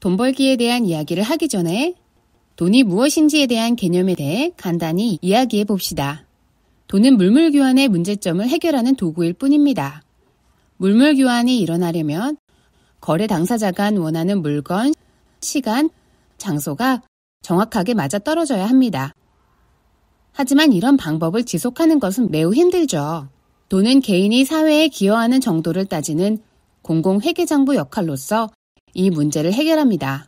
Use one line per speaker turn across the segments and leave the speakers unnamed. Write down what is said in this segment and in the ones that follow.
돈 벌기에 대한 이야기를 하기 전에 돈이 무엇인지에 대한 개념에 대해 간단히 이야기해 봅시다. 돈은 물물교환의 문제점을 해결하는 도구일 뿐입니다. 물물교환이 일어나려면 거래 당사자간 원하는 물건, 시간, 장소가 정확하게 맞아 떨어져야 합니다. 하지만 이런 방법을 지속하는 것은 매우 힘들죠. 돈은 개인이 사회에 기여하는 정도를 따지는 공공회계장부 역할로서 이 문제를 해결합니다.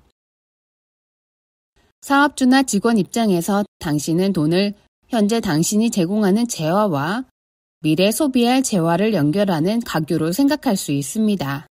사업주나 직원 입장에서 당신은 돈을 현재 당신이 제공하는 재화와 미래 소비할 재화를 연결하는 가교로 생각할 수 있습니다.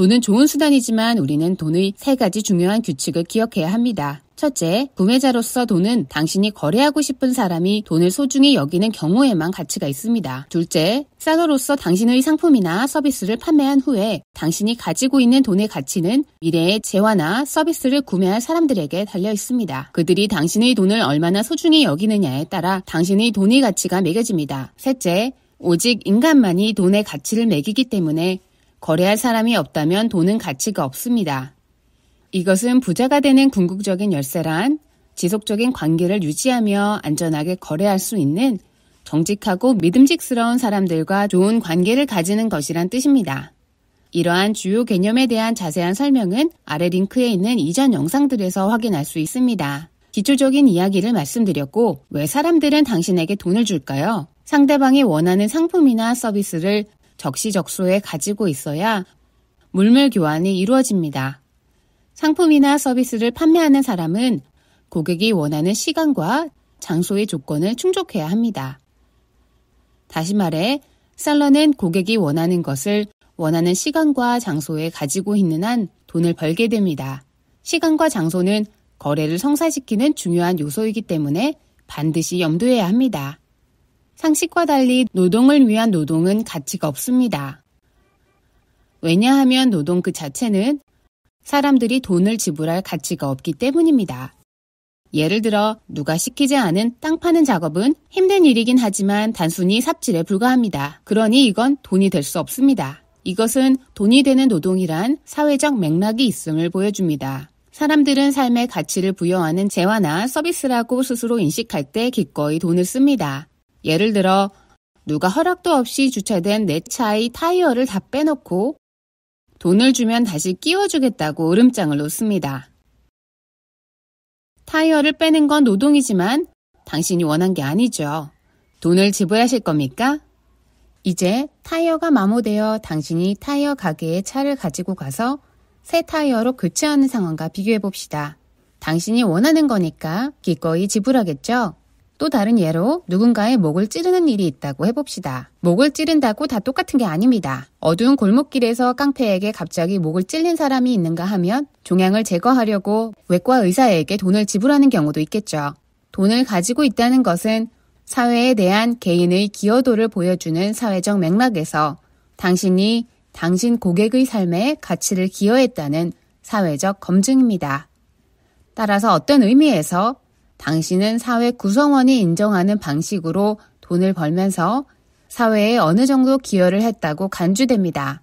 돈은 좋은 수단이지만 우리는 돈의 세 가지 중요한 규칙을 기억해야 합니다. 첫째, 구매자로서 돈은 당신이 거래하고 싶은 사람이 돈을 소중히 여기는 경우에만 가치가 있습니다. 둘째, 사서로서 당신의 상품이나 서비스를 판매한 후에 당신이 가지고 있는 돈의 가치는 미래의 재화나 서비스를 구매할 사람들에게 달려 있습니다. 그들이 당신의 돈을 얼마나 소중히 여기느냐에 따라 당신의 돈의 가치가 매겨집니다. 셋째, 오직 인간만이 돈의 가치를 매기기 때문에 거래할 사람이 없다면 돈은 가치가 없습니다. 이것은 부자가 되는 궁극적인 열쇠란 지속적인 관계를 유지하며 안전하게 거래할 수 있는 정직하고 믿음직스러운 사람들과 좋은 관계를 가지는 것이란 뜻입니다. 이러한 주요 개념에 대한 자세한 설명은 아래 링크에 있는 이전 영상들에서 확인할 수 있습니다. 기초적인 이야기를 말씀드렸고, 왜 사람들은 당신에게 돈을 줄까요? 상대방이 원하는 상품이나 서비스를 적시적소에 가지고 있어야 물물 교환이 이루어집니다. 상품이나 서비스를 판매하는 사람은 고객이 원하는 시간과 장소의 조건을 충족해야 합니다. 다시 말해, 셀러는 고객이 원하는 것을 원하는 시간과 장소에 가지고 있는 한 돈을 벌게 됩니다. 시간과 장소는 거래를 성사시키는 중요한 요소이기 때문에 반드시 염두해야 합니다. 상식과 달리 노동을 위한 노동은 가치가 없습니다. 왜냐하면 노동 그 자체는 사람들이 돈을 지불할 가치가 없기 때문입니다. 예를 들어 누가 시키지 않은 땅 파는 작업은 힘든 일이긴 하지만 단순히 삽질에 불과합니다. 그러니 이건 돈이 될 수 없습니다. 이것은 돈이 되는 노동이란 사회적 맥락이 있음을 보여줍니다. 사람들은 삶의 가치를 부여하는 재화나 서비스라고 스스로 인식할 때 기꺼이 돈을 씁니다. 예를 들어 누가 허락도 없이 주차된 내 차의 타이어를 다 빼놓고 돈을 주면 다시 끼워주겠다고 으름장을 놓습니다. 타이어를 빼는 건 노동이지만 당신이 원한 게 아니죠. 돈을 지불하실 겁니까? 이제 타이어가 마모되어 당신이 타이어 가게에 차를 가지고 가서 새 타이어로 교체하는 상황과 비교해 봅시다. 당신이 원하는 거니까 기꺼이 지불하겠죠? 또 다른 예로 누군가의 목을 찌르는 일이 있다고 해봅시다. 목을 찌른다고 다 똑같은 게 아닙니다. 어두운 골목길에서 깡패에게 갑자기 목을 찔린 사람이 있는가 하면 종양을 제거하려고 외과 의사에게 돈을 지불하는 경우도 있겠죠. 돈을 가지고 있다는 것은 사회에 대한 개인의 기여도를 보여주는 사회적 맥락에서 당신이 당신 고객의 삶에 가치를 기여했다는 사회적 검증입니다. 따라서 어떤 의미에서 당신은 사회 구성원이 인정하는 방식으로 돈을 벌면서 사회에 어느 정도 기여를 했다고 간주됩니다.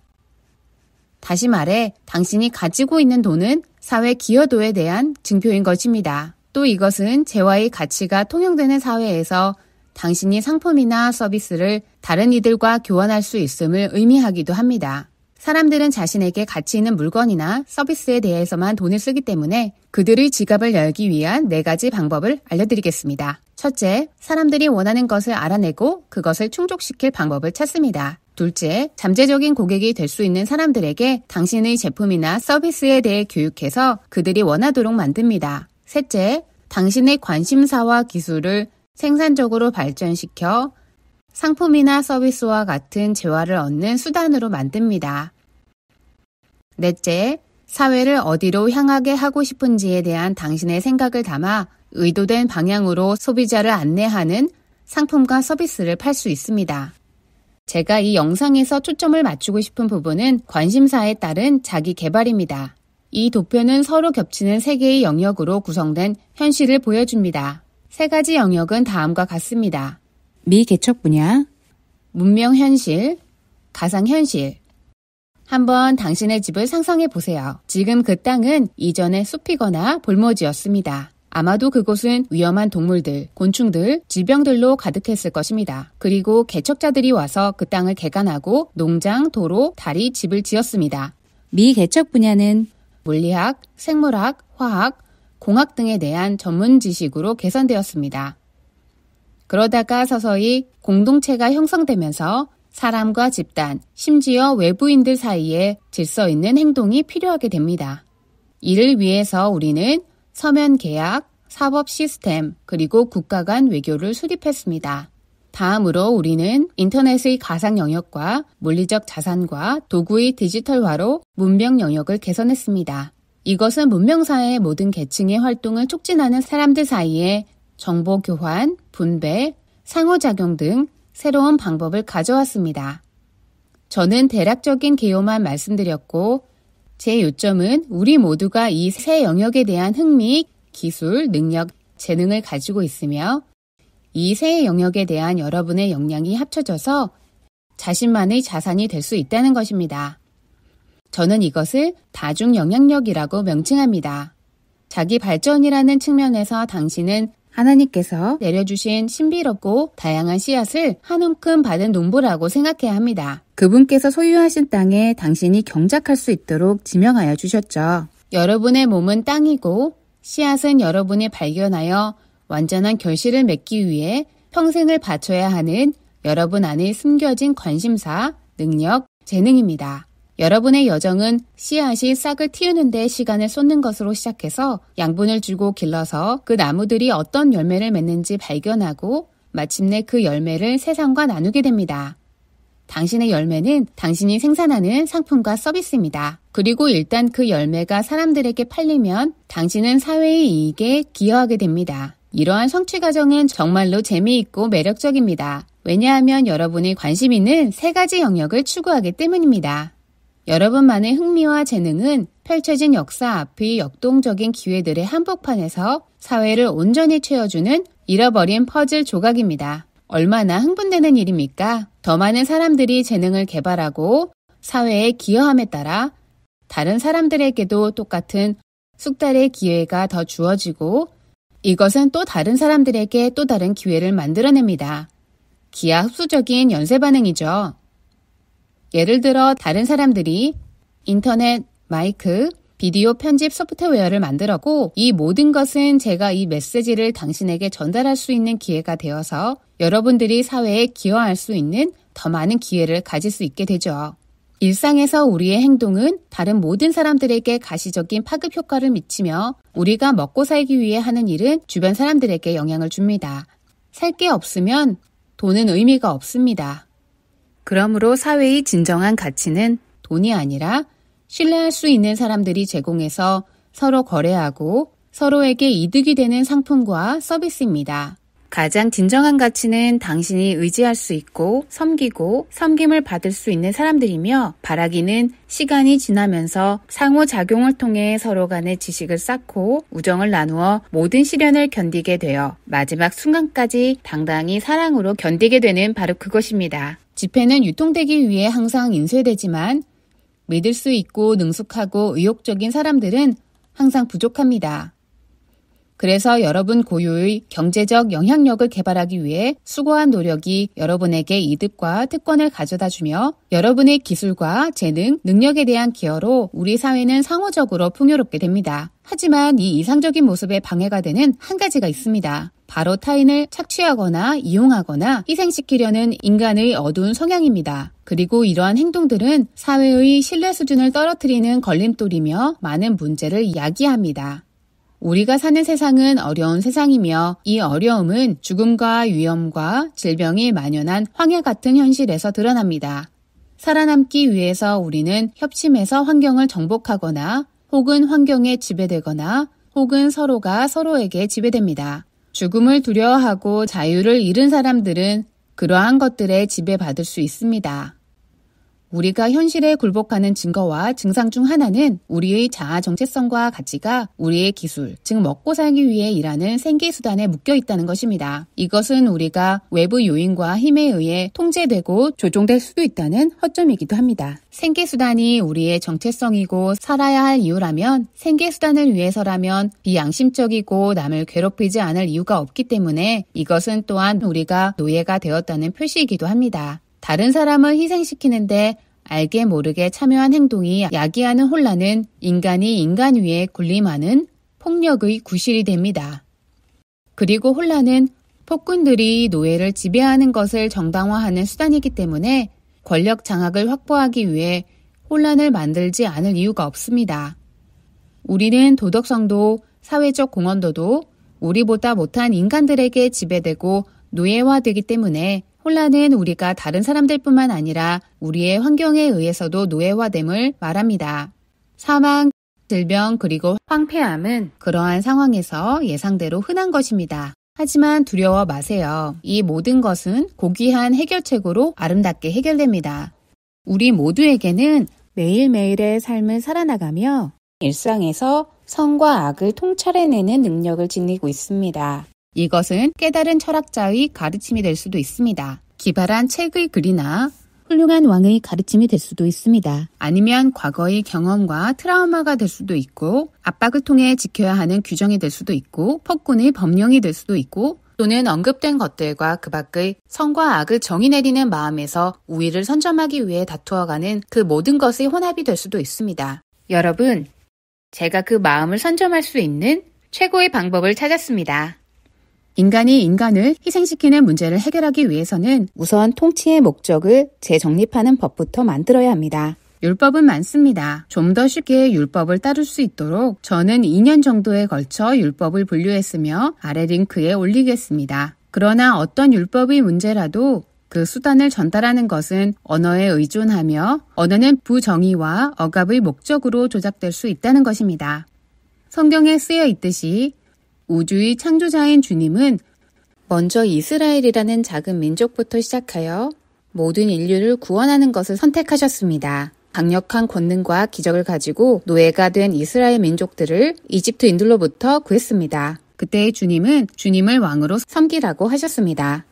다시 말해, 당신이 가지고 있는 돈은 사회 기여도에 대한 증표인 것입니다. 또 이것은 재화의 가치가 통용되는 사회에서 당신이 상품이나 서비스를 다른 이들과 교환할 수 있음을 의미하기도 합니다. 사람들은 자신에게 가치 있는 물건이나 서비스에 대해서만 돈을 쓰기 때문에 그들의 지갑을 열기 위한 네 가지 방법을 알려드리겠습니다. 첫째, 사람들이 원하는 것을 알아내고 그것을 충족시킬 방법을 찾습니다. 둘째, 잠재적인 고객이 될 수 있는 사람들에게 당신의 제품이나 서비스에 대해 교육해서 그들이 원하도록 만듭니다. 셋째, 당신의 관심사와 기술을 생산적으로 발전시켜 상품이나 서비스와 같은 재화를 얻는 수단으로 만듭니다. 넷째, 사회를 어디로 향하게 하고 싶은지에 대한 당신의 생각을 담아 의도된 방향으로 소비자를 안내하는 상품과 서비스를 팔 수 있습니다. 제가 이 영상에서 초점을 맞추고 싶은 부분은 관심사에 따른 자기 개발입니다. 이 도표는 서로 겹치는 세 개의 영역으로 구성된 현실을 보여줍니다. 세 가지 영역은 다음과 같습니다. 미개척 분야, 문명현실, 가상현실. 한번 당신의 집을 상상해 보세요. 지금 그 땅은 이전에 숲이거나 볼모지였습니다. 아마도 그곳은 위험한 동물들, 곤충들, 질병들로 가득했을 것입니다. 그리고 개척자들이 와서 그 땅을 개간하고 농장, 도로, 다리, 집을 지었습니다. 미 개척 분야는 물리학, 생물학, 화학, 공학 등에 대한 전문 지식으로 개선되었습니다. 그러다가 서서히 공동체가 형성되면서 사람과 집단, 심지어 외부인들 사이에 질서 있는 행동이 필요하게 됩니다. 이를 위해서 우리는 서면 계약, 사법 시스템, 그리고 국가 간 외교를 수립했습니다. 다음으로 우리는 인터넷의 가상 영역과 물리적 자산과 도구의 디지털화로 문명 영역을 개선했습니다. 이것은 문명사의 모든 계층의 활동을 촉진하는 사람들 사이에 정보 교환, 분배, 상호작용 등 새로운 방법을 가져왔습니다. 저는 대략적인 개요만 말씀드렸고, 제 요점은 우리 모두가 이 세 영역에 대한 흥미, 기술, 능력, 재능을 가지고 있으며, 이 세 영역에 대한 여러분의 역량이 합쳐져서 자신만의 자산이 될 수 있다는 것입니다. 저는 이것을 다중 영향력이라고 명칭합니다. 자기 발전이라는 측면에서 당신은 하나님께서 내려주신 신비롭고 다양한 씨앗을 한 움큼 받은 농부라고 생각해야 합니다. 그분께서 소유하신 땅에 당신이 경작할 수 있도록 지명하여 주셨죠. 여러분의 몸은 땅이고 씨앗은 여러분이 발견하여 완전한 결실을 맺기 위해 평생을 바쳐야 하는 여러분 안에 숨겨진 관심사, 능력, 재능입니다. 여러분의 여정은 씨앗이 싹을 틔우는 데 시간을 쏟는 것으로 시작해서 양분을 주고 길러서 그 나무들이 어떤 열매를 맺는지 발견하고 마침내 그 열매를 세상과 나누게 됩니다. 당신의 열매는 당신이 생산하는 상품과 서비스입니다. 그리고 일단 그 열매가 사람들에게 팔리면 당신은 사회의 이익에 기여하게 됩니다. 이러한 성취 과정은 정말로 재미있고 매력적입니다. 왜냐하면 여러분이 관심 있는 세 가지 영역을 추구하기 때문입니다. 여러분만의 흥미와 재능은 펼쳐진 역사 앞의 역동적인 기회들의 한복판에서 사회를 온전히 채워주는 잃어버린 퍼즐 조각입니다. 얼마나 흥분되는 일입니까? 더 많은 사람들이 재능을 개발하고 사회에 기여함에 따라 다른 사람들에게도 똑같은 숙달의 기회가 더 주어지고 이것은 또 다른 사람들에게 또 다른 기회를 만들어냅니다. 기하 흡수적인 연쇄 반응이죠. 예를 들어 다른 사람들이 인터넷, 마이크, 비디오 편집 소프트웨어를 만들었고 이 모든 것은 제가 이 메시지를 당신에게 전달할 수 있는 기회가 되어서 여러분들이 사회에 기여할 수 있는 더 많은 기회를 가질 수 있게 되죠. 일상에서 우리의 행동은 다른 모든 사람들에게 가시적인 파급 효과를 미치며 우리가 먹고 살기 위해 하는 일은 주변 사람들에게 영향을 줍니다. 살 게 없으면 돈은 의미가 없습니다. 그러므로 사회의 진정한 가치는 돈이 아니라 신뢰할 수 있는 사람들이 제공해서 서로 거래하고 서로에게 이득이 되는 상품과 서비스입니다. 가장 진정한 가치는 당신이 의지할 수 있고 섬기고 섬김을 받을 수 있는 사람들이며 바라기는 시간이 지나면서 상호작용을 통해 서로 간의 지식을 쌓고 우정을 나누어 모든 시련을 견디게 되어 마지막 순간까지 당당히 사랑으로 견디게 되는 바로 그것입니다. 지폐는 유통되기 위해 항상 인쇄되지만 믿을 수 있고 능숙하고 의욕적인 사람들은 항상 부족합니다. 그래서 여러분 고유의 경제적 영향력을 개발하기 위해 수고한 노력이 여러분에게 이득과 특권을 가져다 주며 여러분의 기술과 재능, 능력에 대한 기여로 우리 사회는 상호적으로 풍요롭게 됩니다. 하지만 이 이상적인 모습에 방해가 되는 한 가지가 있습니다. 바로 타인을 착취하거나 이용하거나 희생시키려는 인간의 어두운 성향입니다. 그리고 이러한 행동들은 사회의 신뢰 수준을 떨어뜨리는 걸림돌이며 많은 문제를 야기합니다. 우리가 사는 세상은 어려운 세상이며 이 어려움은 죽음과 위험과 질병이 만연한 황야 같은 현실에서 드러납니다. 살아남기 위해서 우리는 협심해서 환경을 정복하거나 혹은 환경에 지배되거나 혹은 서로가 서로에게 지배됩니다. 죽음을 두려워하고 자유를 잃은 사람들은 그러한 것들에 지배받을 수 있습니다. 우리가 현실에 굴복하는 증거와 증상 중 하나는 우리의 자아 정체성과 가치가 우리의 기술, 즉 먹고 살기 위해 일하는 생계 수단에 묶여 있다는 것입니다. 이것은 우리가 외부 요인과 힘에 의해 통제되고 조종될 수도 있다는 허점이기도 합니다. 생계 수단이 우리의 정체성이고 살아야 할 이유라면 생계 수단을 위해서라면 비양심적이고 남을 괴롭히지 않을 이유가 없기 때문에 이것은 또한 우리가 노예가 되었다는 표시이기도 합니다. 다른 사람을 희생시키는데 알게 모르게 참여한 행동이 야기하는 혼란은 인간이 인간 위에 군림하는 폭력의 구실이 됩니다. 그리고 혼란은 폭군들이 노예를 지배하는 것을 정당화하는 수단이기 때문에 권력 장악을 확보하기 위해 혼란을 만들지 않을 이유가 없습니다. 우리는 도덕성도 사회적 공헌도도 우리보다 못한 인간들에게 지배되고 노예화되기 때문에 혼란은 우리가 다른 사람들뿐만 아니라 우리의 환경에 의해서도 노예화됨을 말합니다. 사망, 질병, 그리고 황폐함은 그러한 상황에서 예상대로 흔한 것입니다. 하지만 두려워 마세요. 이 모든 것은 고귀한 해결책으로 아름답게 해결됩니다. 우리 모두에게는 매일매일의 삶을 살아나가며 일상에서 성과 악을 통찰해내는 능력을 지니고 있습니다. 이것은 깨달은 철학자의 가르침이 될 수도 있습니다. 기발한 책의 글이나 훌륭한 왕의 가르침이 될 수도 있습니다. 아니면 과거의 경험과 트라우마가 될 수도 있고 압박을 통해 지켜야 하는 규정이 될 수도 있고 폭군의 법령이 될 수도 있고 또는 언급된 것들과 그 밖의 성과 악을 정의 내리는 마음에서 우위를 선점하기 위해 다투어가는 그 모든 것의 혼합이 될 수도 있습니다. 여러분, 제가 그 마음을 선점할 수 있는 최고의 방법을 찾았습니다. 인간이 인간을 희생시키는 문제를 해결하기 위해서는 우선 통치의 목적을 재정립하는 법부터 만들어야 합니다. 율법은 많습니다. 좀 더 쉽게 율법을 따를 수 있도록 저는 2년 정도에 걸쳐 율법을 분류했으며 아래 링크에 올리겠습니다. 그러나 어떤 율법의 문제라도 그 수단을 전달하는 것은 언어에 의존하며 언어는 부정의와 억압의 목적으로 조작될 수 있다는 것입니다. 성경에 쓰여 있듯이 우주의 창조자인 주님은 먼저 이스라엘이라는 작은 민족부터 시작하여 모든 인류를 구원하는 것을 선택하셨습니다. 강력한 권능과 기적을 가지고 노예가 된 이스라엘 민족들을 이집트인들로부터 구했습니다. 그때의 주님은 주님을 왕으로 섬기라고 하셨습니다.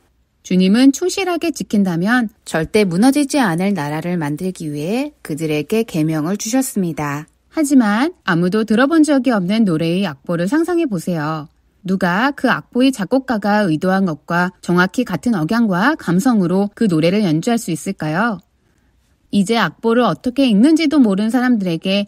주님은 충실하게 지킨다면 절대 무너지지 않을 나라를 만들기 위해 그들에게 계명을 주셨습니다. 하지만 아무도 들어본 적이 없는 노래의 악보를 상상해 보세요. 누가 그 악보의 작곡가가 의도한 것과 정확히 같은 억양과 감성으로 그 노래를 연주할 수 있을까요? 이제 악보를 어떻게 읽는지도 모르는 사람들에게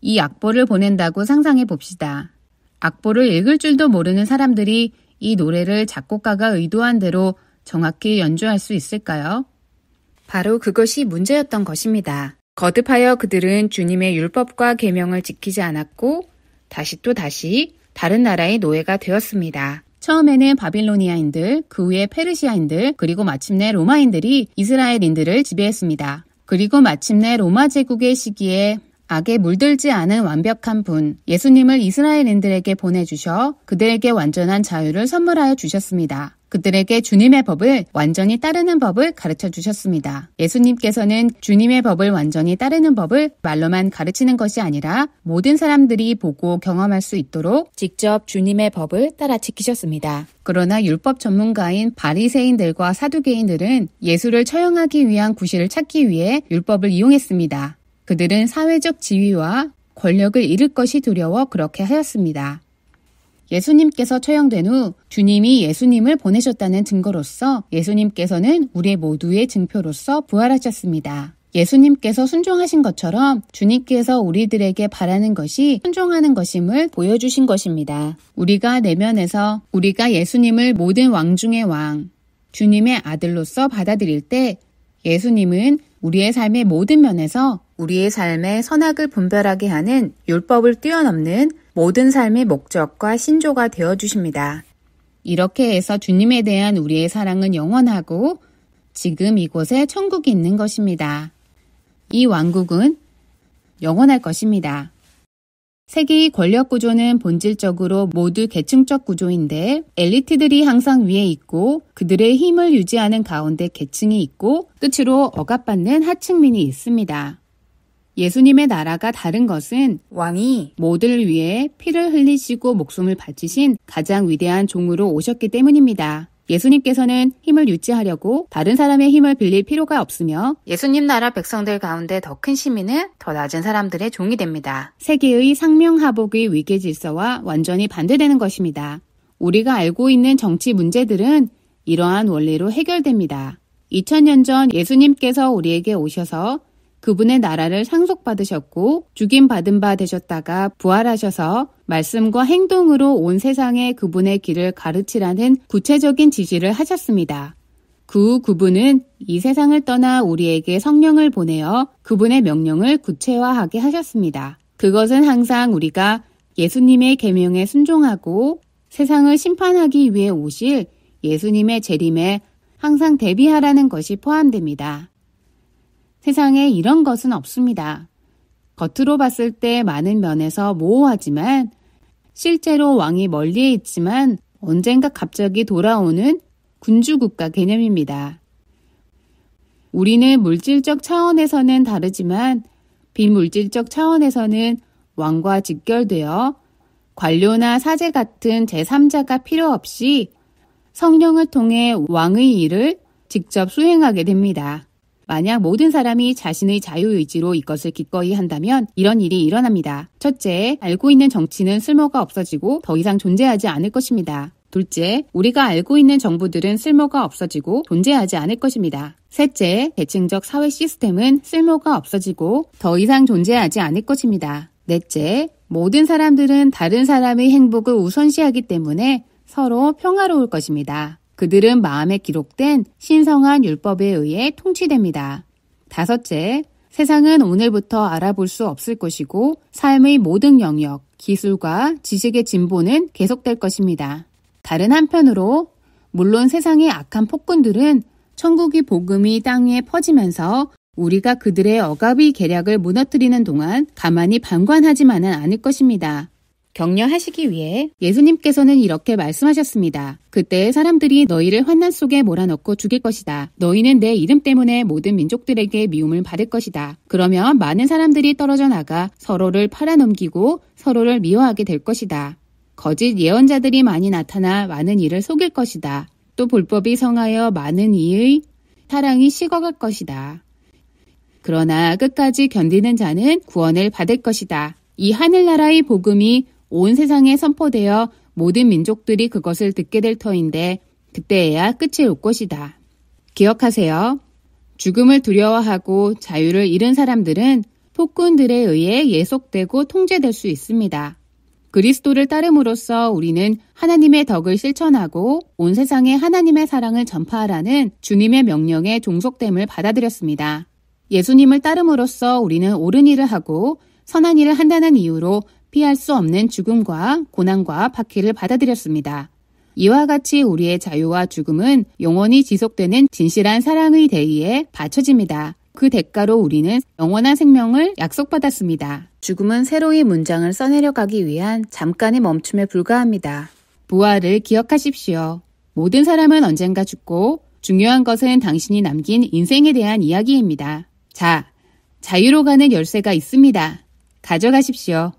이 악보를 보낸다고 상상해 봅시다. 악보를 읽을 줄도 모르는 사람들이 이 노래를 작곡가가 의도한 대로 정확히 연주할 수 있을까요? 바로 그것이 문제였던 것입니다. 거듭하여 그들은 주님의 율법과 계명을 지키지 않았고 다시 또 다시 다른 나라의 노예가 되었습니다. 처음에는 바빌로니아인들, 그 후에 페르시아인들, 그리고 마침내 로마인들이 이스라엘인들을 지배했습니다. 그리고 마침내 로마 제국의 시기에 악에 물들지 않은 완벽한 분, 예수님을 이스라엘인들에게 보내주셔 그들에게 완전한 자유를 선물하여 주셨습니다. 그들에게 주님의 법을 완전히 따르는 법을 가르쳐 주셨습니다. 예수님께서는 주님의 법을 완전히 따르는 법을 말로만 가르치는 것이 아니라 모든 사람들이 보고 경험할 수 있도록 직접 주님의 법을 따라 지키셨습니다. 그러나 율법 전문가인 바리새인들과 사두개인들은 예수를 처형하기 위한 구실을 찾기 위해 율법을 이용했습니다. 그들은 사회적 지위와 권력을 잃을 것이 두려워 그렇게 하였습니다. 예수님께서 처형된 후 주님이 예수님을 보내셨다는 증거로서 예수님께서는 우리 모두의 증표로서 부활하셨습니다. 예수님께서 순종하신 것처럼 주님께서 우리들에게 바라는 것이 순종하는 것임을 보여주신 것입니다. 우리가 내면에서 우리가 예수님을 모든 왕 중의 왕, 주님의 아들로서 받아들일 때 예수님은 우리의 삶의 모든 면에서 우리의 삶에 선악을 분별하게 하는 율법을 뛰어넘는 모든 삶의 목적과 신조가 되어 주십니다. 이렇게 해서 주님에 대한 우리의 사랑은 영원하고 지금 이곳에 천국이 있는 것입니다. 이 왕국은 영원할 것입니다. 세계의 권력 구조는 본질적으로 모두 계층적 구조인데 엘리트들이 항상 위에 있고 그들의 힘을 유지하는 가운데 계층이 있고 끝으로 억압받는 하층민이 있습니다. 예수님의 나라가 다른 것은 왕이 모두를 위해 피를 흘리시고 목숨을 바치신 가장 위대한 종으로 오셨기 때문입니다. 예수님께서는 힘을 유지하려고 다른 사람의 힘을 빌릴 필요가 없으며 예수님 나라 백성들 가운데 더 큰 시민은 더 낮은 사람들의 종이 됩니다. 세계의 상명하복의 위계 질서와 완전히 반대되는 것입니다. 우리가 알고 있는 정치 문제들은 이러한 원리로 해결됩니다. 2000년 전 예수님께서 우리에게 오셔서 그분의 나라를 상속받으셨고 죽임받은 바 되셨다가 부활하셔서 말씀과 행동으로 온 세상에 그분의 길을 가르치라는 구체적인 지시를 하셨습니다. 그 후 그분은 이 세상을 떠나 우리에게 성령을 보내어 그분의 명령을 구체화하게 하셨습니다. 그것은 항상 우리가 예수님의 계명에 순종하고 세상을 심판하기 위해 오실 예수님의 재림에 항상 대비하라는 것이 포함됩니다. 세상에 이런 것은 없습니다. 겉으로 봤을 때 많은 면에서 모호하지만 실제로 왕이 멀리에 있지만 언젠가 갑자기 돌아오는 군주국가 개념입니다. 우리는 물질적 차원에서는 다르지만 비물질적 차원에서는 왕과 직결되어 관료나 사제 같은 제3자가 필요 없이 성령을 통해 왕의 일을 직접 수행하게 됩니다. 만약 모든 사람이 자신의 자유의지로 이것을 기꺼이 한다면 이런 일이 일어납니다. 첫째, 알고 있는 정치는 쓸모가 없어지고 더 이상 존재하지 않을 것입니다. 둘째, 우리가 알고 있는 정부들은 쓸모가 없어지고 존재하지 않을 것입니다. 셋째, 대칭적 사회 시스템은 쓸모가 없어지고 더 이상 존재하지 않을 것입니다. 넷째, 모든 사람들은 다른 사람의 행복을 우선시하기 때문에 서로 평화로울 것입니다. 그들은 마음에 기록된 신성한 율법에 의해 통치됩니다. 다섯째, 세상은 오늘부터 알아볼 수 없을 것이고 삶의 모든 영역, 기술과 지식의 진보는 계속될 것입니다. 다른 한편으로 물론 세상의 악한 폭군들은 천국의 복음이 땅에 퍼지면서 우리가 그들의 억압의 계략을 무너뜨리는 동안 가만히 방관하지만은 않을 것입니다. 격려하시기 위해 예수님께서는 이렇게 말씀하셨습니다. 그때 사람들이 너희를 환난 속에 몰아넣고 죽일 것이다. 너희는 내 이름 때문에 모든 민족들에게 미움을 받을 것이다. 그러면 많은 사람들이 떨어져 나가 서로를 팔아넘기고 서로를 미워하게 될 것이다. 거짓 예언자들이 많이 나타나 많은 일을 속일 것이다. 또 불법이 성하여 많은 이의 사랑이 식어갈 것이다. 그러나 끝까지 견디는 자는 구원을 받을 것이다. 이 하늘나라의 복음이 온 세상에 선포되어 모든 민족들이 그것을 듣게 될 터인데 그때에야 끝이 올 것이다. 기억하세요. 죽음을 두려워하고 자유를 잃은 사람들은 폭군들에 의해 예속되고 통제될 수 있습니다. 그리스도를 따름으로써 우리는 하나님의 덕을 실천하고 온 세상에 하나님의 사랑을 전파하라는 주님의 명령에 종속됨을 받아들였습니다. 예수님을 따름으로써 우리는 옳은 일을 하고 선한 일을 한다는 이유로 피할 수 없는 죽음과 고난과 파해를 받아들였습니다. 이와 같이 우리의 자유와 죽음은 영원히 지속되는 진실한 사랑의 대의에 받쳐집니다. 그 대가로 우리는 영원한 생명을 약속받았습니다. 죽음은 새로이 문장을 써내려가기 위한 잠깐의 멈춤에 불과합니다. 부활을 기억하십시오. 모든 사람은 언젠가 죽고 중요한 것은 당신이 남긴 인생에 대한 이야기입니다. 자, 자유로 가는 열쇠가 있습니다. 가져가십시오.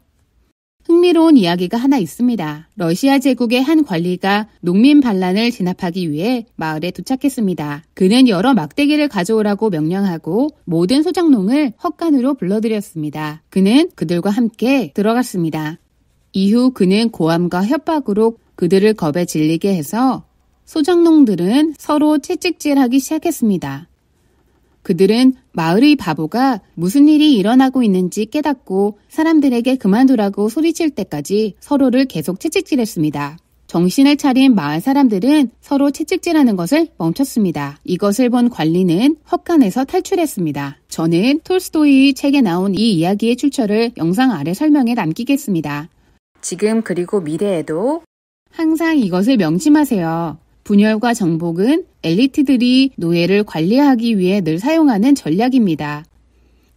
흥미로운 이야기가 하나 있습니다. 러시아 제국의 한 관리가 농민 반란을 진압하기 위해 마을에 도착했습니다. 그는 여러 막대기를 가져오라고 명령하고 모든 소작농을 헛간으로 불러들였습니다. 그는 그들과 함께 들어갔습니다. 이후 그는 고함과 협박으로 그들을 겁에 질리게 해서 소작농들은 서로 채찍질하기 시작했습니다. 그들은 마을의 바보가 무슨 일이 일어나고 있는지 깨닫고 사람들에게 그만두라고 소리칠 때까지 서로를 계속 채찍질했습니다. 정신을 차린 마을 사람들은 서로 채찍질하는 것을 멈췄습니다. 이것을 본 관리는 헛간에서 탈출했습니다. 저는 톨스토이의 책에 나온 이 이야기의 출처를 영상 아래 설명에 남기겠습니다. 지금 그리고 미래에도 항상 이것을 명심하세요. 분열과 정복은 엘리트들이 노예를 관리하기 위해 늘 사용하는 전략입니다.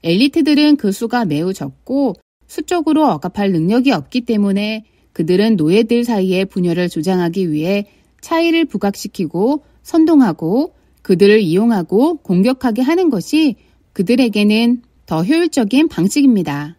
엘리트들은 그 수가 매우 적고 수적으로 억압할 능력이 없기 때문에 그들은 노예들 사이의 분열을 조장하기 위해 차이를 부각시키고 선동하고 그들을 이용하고 공격하게 하는 것이 그들에게는 더 효율적인 방식입니다.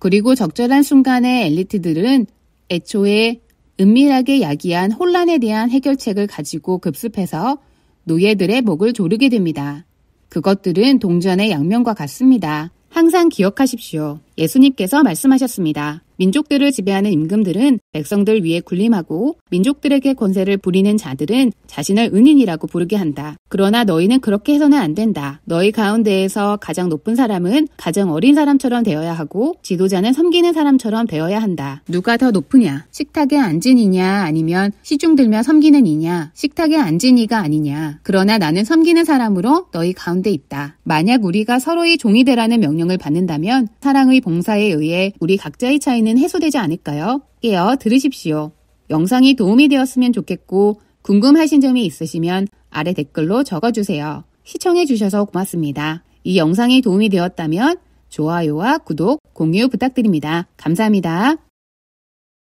그리고 적절한 순간에 엘리트들은 애초에 은밀하게 야기한 혼란에 대한 해결책을 가지고 급습해서 노예들의 목을 조르게 됩니다. 그것들은 동전의 양면과 같습니다. 항상 기억하십시오. 예수님께서 말씀하셨습니다. 민족들을 지배하는 임금들은 백성들 위에 군림하고 민족들에게 권세를 부리는 자들은 자신을 은인이라고 부르게 한다. 그러나 너희는 그렇게 해서는 안 된다. 너희 가운데에서 가장 높은 사람은 가장 어린 사람처럼 되어야 하고 지도자는 섬기는 사람처럼 되어야 한다. 누가 더 높으냐? 식탁에 앉은 이냐 아니면 시중 들며 섬기는 이냐? 식탁에 앉은 이가 아니냐? 그러나 나는 섬기는 사람으로 너희 가운데 있다. 만약 우리가 서로의 종이 되라는 명령을 받는다면 사랑의 봉사에 의해 우리 각자의 차이는 문제는 해소되지 않을까요? 깨어 들으십시오. 영상이 도움이 되었으면 좋겠고 궁금하신 점이 있으시면 아래 댓글로 적어주세요. 시청해주셔서 고맙습니다. 이 영상이 도움이 되었다면 좋아요와 구독, 공유 부탁드립니다. 감사합니다.